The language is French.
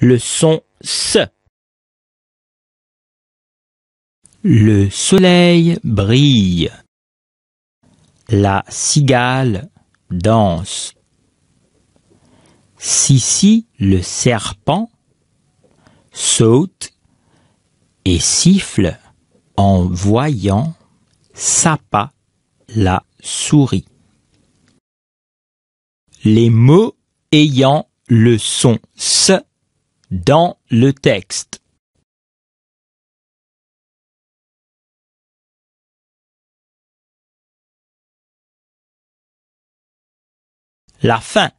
le son S. Le soleil brille. La cigale danse. Sissi le serpent saute et siffle en voyant Sapa la souris. Les mots ayant le son S dans le texte. La fin.